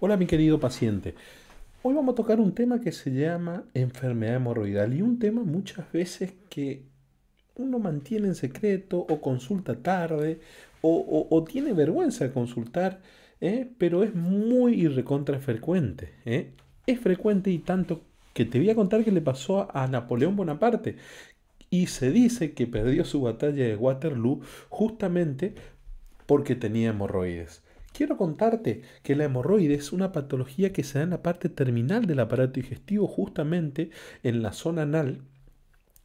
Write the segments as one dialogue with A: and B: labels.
A: Hola mi querido paciente. Hoy vamos a tocar un tema que se llama enfermedad hemorroidal y un tema muchas veces que uno mantiene en secreto o consulta tarde o, tiene vergüenza de consultar, ¿eh? pero es muy y frecuente. ¿eh? Es frecuente y tanto que te voy a contar que le pasó a Napoleón Bonaparte. Y se dice que perdió su batalla de Waterloo justamente porque tenía hemorroides. Quiero contarte que la hemorroide es una patología que se da en la parte terminal del aparato digestivo, justamente en la zona anal,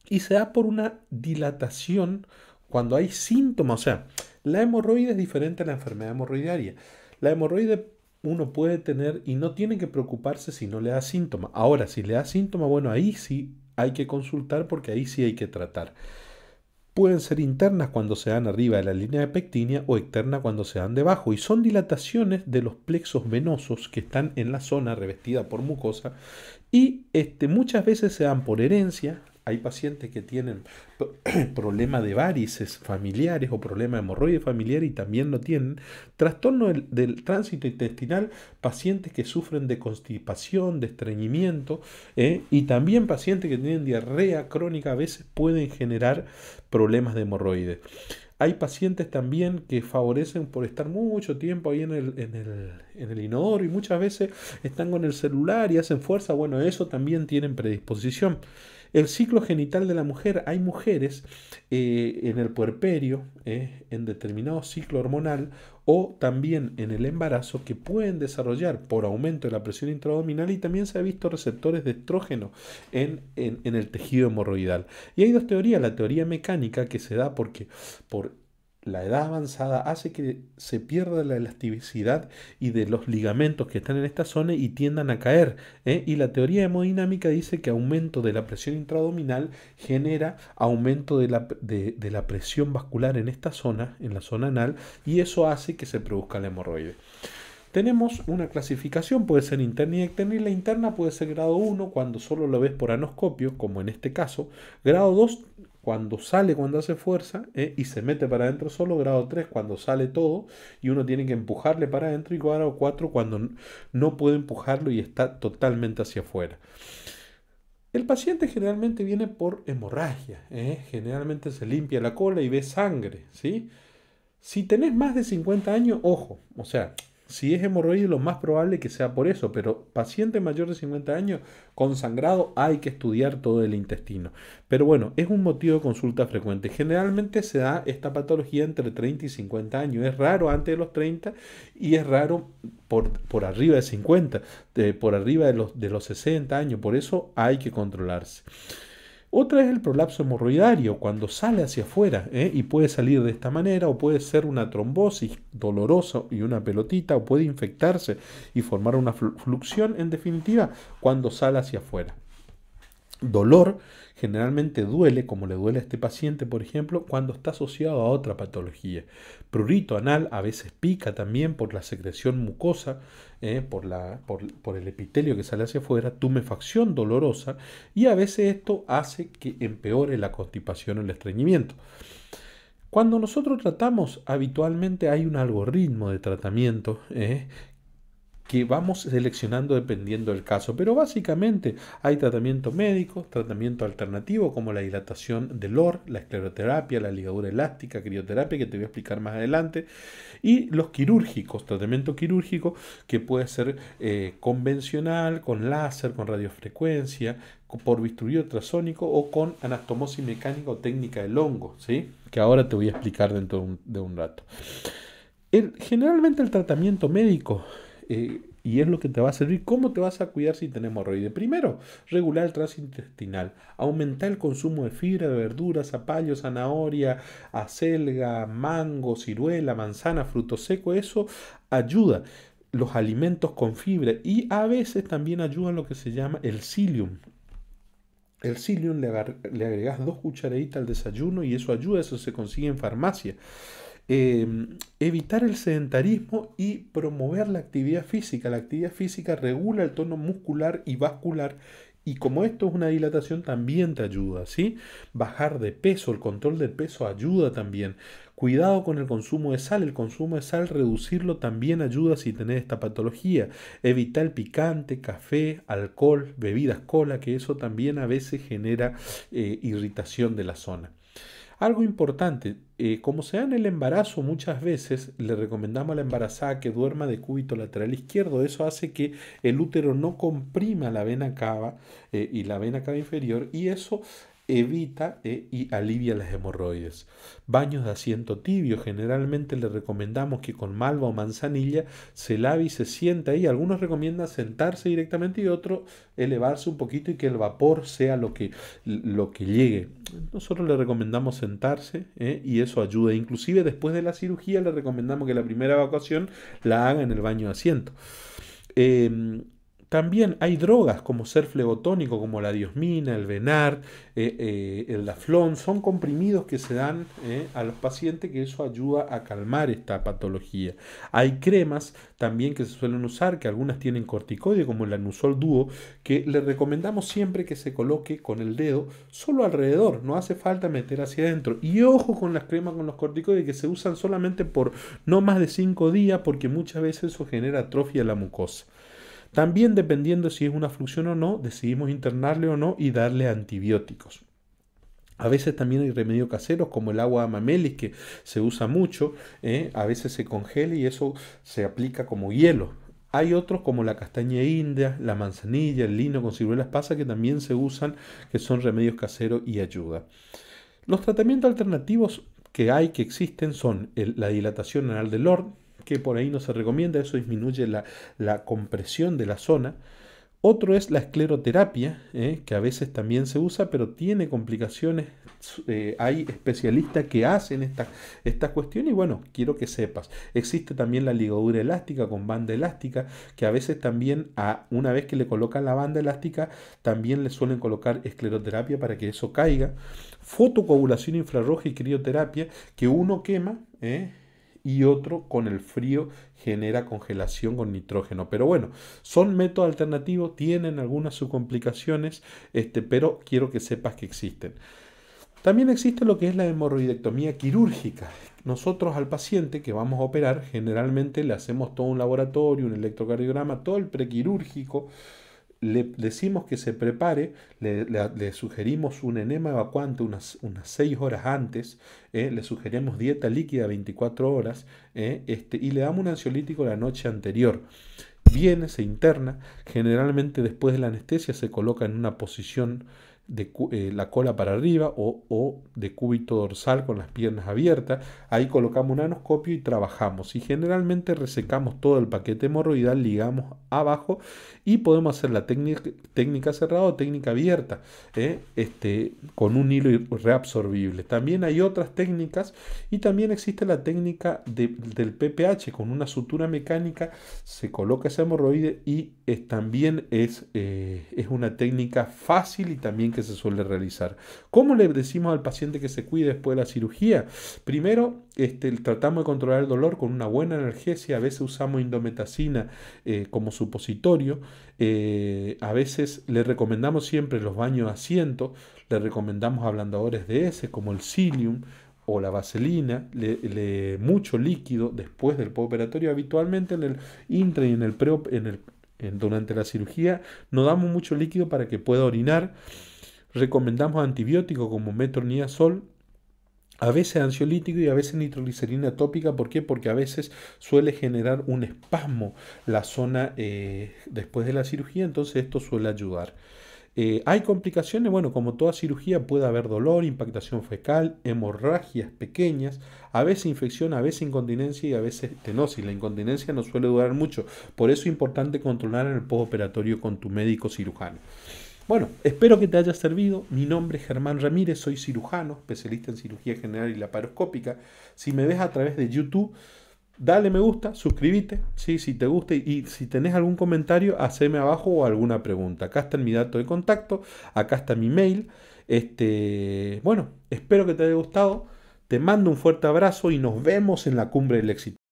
A: y se da por una dilatación cuando hay síntomas. O sea, la hemorroide es diferente a la enfermedad hemorroidaria. La hemorroide uno puede tener y no tiene que preocuparse si no le da síntoma. Ahora, si le da síntoma, bueno, ahí sí hay que consultar porque ahí sí hay que tratar pueden ser internas cuando se dan arriba de la línea de pectinia... o externas cuando se dan debajo y son dilataciones de los plexos venosos que están en la zona revestida por mucosa y este, muchas veces se dan por herencia, hay pacientes que tienen problema de varices familiares o problema de hemorroides familiares y también no tienen. Trastorno del, tránsito intestinal, pacientes que sufren de constipación, de estreñimiento ¿eh? y también pacientes que tienen diarrea crónica a veces pueden generar problemas de hemorroides. Hay pacientes también que favorecen por estar mucho tiempo ahí en el, en, el, en el, inodoro y muchas veces están con el celular y hacen fuerza. Bueno, eso también tienen predisposición. El ciclo genital de la mujer, hay mujeres eh, en el puerperio, eh, en determinado ciclo hormonal o también en el embarazo que pueden desarrollar por aumento de la presión intraabdominal y también se ha visto receptores de estrógeno en, en, en el tejido hemorroidal. Y hay dos teorías, la teoría mecánica que se da porque por la edad avanzada hace que se pierda la elasticidad y de los ligamentos que están en esta zona y tiendan a caer. ¿eh? Y la teoría hemodinámica dice que aumento de la presión intradominal genera aumento de la, la presión vascular en esta zona, en la zona anal, y eso hace que se produzca la hemorroide. Tenemos una clasificación, puede ser interna y externa, y la interna puede ser grado 1 cuando solo lo ves por anoscopio, como en este caso, grado 2 cuando sale, cuando hace fuerza, eh, y se mete para adentro solo, grado 3 cuando sale todo, y uno tiene que empujarle para adentro, y grado 4 cuando no puede empujarlo y está totalmente hacia afuera. El paciente generalmente viene por hemorragia, eh, generalmente se limpia la cola y ve sangre, Si tenés más de 50 años, ojo, o sea, si es hemorroide, lo más probable que sea por eso, pero paciente mayor de 50 años con sangrado hay que estudiar todo el intestino. Pero bueno, es un motivo de consulta frecuente. Generalmente se da esta patología entre 30 y 50 años. Es raro antes de los 30 y es raro por, por arriba de 50, por arriba de los, de los 60 años. Por eso hay que controlarse. Otra es el prolapso hemorroidario, cuando sale hacia afuera ¿eh? y puede salir de esta manera o puede ser una trombosis dolorosa y una pelotita o puede infectarse y formar una fluxión en definitiva cuando sale hacia afuera. Dolor generalmente duele, como le duele a este paciente, por ejemplo, cuando está asociado a otra patología. Prurito anal a veces pica también por la secreción mucosa, eh, por, la, por, el epitelio que sale hacia afuera, tumefacción dolorosa y a veces esto hace que empeore la constipación o el estreñimiento. Cuando nosotros tratamos, habitualmente hay un algoritmo de tratamiento eh, que vamos seleccionando dependiendo del caso. Pero básicamente hay tratamiento médico, tratamiento alternativo como la dilatación del or, la escleroterapia, la ligadura elástica, crioterapia, que te voy a explicar más adelante, y los quirúrgicos, tratamiento quirúrgico que puede ser eh, convencional, con láser, con radiofrecuencia, por bisturí ultrasónico o con anastomosis mecánica o técnica del hongo, ¿sí? que ahora te voy a explicar dentro de un, rato. generalmente el tratamiento médico eh, y es lo que te va a servir. ¿Cómo te vas a cuidar si tienes hemorroides? Primero, regular el tránsito intestinal, aumentar el consumo de fibra, de verduras, zapallo, zanahoria, acelga, mango, ciruela, manzana, fruto seco, eso ayuda los alimentos con fibra y a veces también ayuda lo que se llama el psyllium, el psyllium le, agregas dos cucharaditas al desayuno y eso ayuda, eso se consigue en farmacia. Em, evitar el sedentarismo y promover la actividad física. La actividad física regula el tono muscular y vascular y como esto es una dilatación, también te ayuda, ¿sí? Bajar de peso, el control del peso ayuda también. Cuidado con el consumo de sal, el consumo de sal, reducirlo también ayuda si tenés esta patología. Evitar el picante, café, alcohol, bebidas cola, que eso también a veces genera eh, irritación de la zona. Algo importante, eh, como se da en el embarazo muchas veces, le recomendamos a la embarazada que duerma de cúbito lateral izquierdo. Eso hace que el útero no comprima la vena cava eh, y la vena cava inferior y eso evita eh, y alivia las hemorroides. Baños de asiento tibio, generalmente le recomendamos que con malva o manzanilla se lave y se sienta ahí. Algunos recomiendan sentarse directamente y otros elevarse un poquito y que el vapor sea lo que, lo que llegue. Nosotros le recomendamos sentarse eh, y eso ayuda. Inclusive después de la cirugía le recomendamos que la primera evacuación la haga en el baño de asiento. Em, también hay drogas como ser flegotónico, como la diosmina, el venar, eh, eh, el daflón, son comprimidos que se dan eh, al paciente que eso ayuda a calmar esta patología. Hay cremas también que se suelen usar, que algunas tienen corticoides como el anusol dúo, que le recomendamos siempre que se coloque con el dedo solo alrededor, no hace falta meter hacia adentro. Y ojo con las cremas con los corticoides que se usan solamente por no más de 5 días, porque muchas veces eso genera atrofia de la mucosa. También dependiendo si es una fluxión o no, decidimos internarle o no y darle antibióticos. A veces también hay remedios caseros como el agua mamelis que se usa mucho, ¿eh? a veces se congela y eso se aplica como hielo. Hay otros como la castaña india, la manzanilla, el lino con ciruelas pasas que también se usan, que son remedios caseros y ayuda. Los tratamientos alternativos que hay, que existen, son la dilatación anal del LORD, que por ahí no se recomienda, eso disminuye la, compresión de la zona. Otro es la escleroterapia, eh, que a veces también se usa, pero tiene complicaciones. Eh, hay especialistas que hacen esta, esta cuestión y bueno, quiero que sepas. Existe también la ligadura elástica con banda elástica, que a veces también, a, una vez que le colocan la banda elástica, también le suelen colocar escleroterapia para que eso caiga. Fotocoagulación infrarroja y crioterapia, que uno quema. Eh, y otro con el frío genera congelación con nitrógeno. Pero bueno, son métodos alternativos, tienen algunas subcomplicaciones, este, pero quiero que sepas que existen. También existe lo que es la hemorroidectomía quirúrgica. Nosotros al paciente que vamos a operar generalmente le hacemos todo un laboratorio, un electrocardiograma, todo el prequirúrgico, le decimos que se prepare, le, sugerimos un enema evacuante unas, unas 6 horas antes, eh, le sugerimos dieta líquida 24 horas eh, este, y le damos un ansiolítico la noche anterior. Viene, se interna, generalmente después de la anestesia se coloca en una posición de eh, la cola para arriba o, de cúbito dorsal con las piernas abiertas. Ahí colocamos un anoscopio y trabajamos. Y generalmente resecamos todo el paquete hemorroidal, ligamos abajo y podemos hacer la técnica cerrada o técnica abierta ¿eh? este, con un hilo reabsorbible. También hay otras técnicas y también existe la técnica del PPH con una sutura mecánica. Se coloca ese hemorroide y también es, eh, es una técnica fácil y también que se suele realizar. ¿Cómo le decimos al paciente que se cuide después de la cirugía? Primero, este, tratamos de controlar el dolor con una buena analgesia, a veces usamos indometacina eh, como supositorio, eh, a veces le recomendamos siempre los baños de asiento, le recomendamos ablandadores de ese como el psyllium, o la vaselina, le, mucho líquido después del postoperatorio. Habitualmente en el intra y en el preop, en el, durante la cirugía no damos mucho líquido para que pueda orinar recomendamos antibióticos como metronidazol, a veces ansiolítico y a veces nitroglicerina tópica. ¿Por qué? Porque a veces suele generar un espasmo la zona eh, después de la cirugía, entonces esto suele ayudar. Eh, hay complicaciones, bueno, como toda cirugía puede haber dolor, impactación fecal, hemorragias pequeñas, a veces infección, a veces incontinencia y a veces tenosis. La incontinencia no suele durar mucho, por eso es importante controlar en el postoperatorio con tu médico cirujano. Bueno, espero que te haya servido. Mi nombre es Germán Ramírez, soy cirujano, especialista en cirugía general y laparoscópica. Si me ves a través de YouTube, dale me gusta, suscríbete, sí, si te gusta y si tenés algún comentario, haceme abajo o alguna pregunta. Acá está mi dato de contacto, acá está mi mail. Este, bueno, espero que te haya gustado. Te mando un fuerte abrazo y nos vemos en la cumbre del éxito.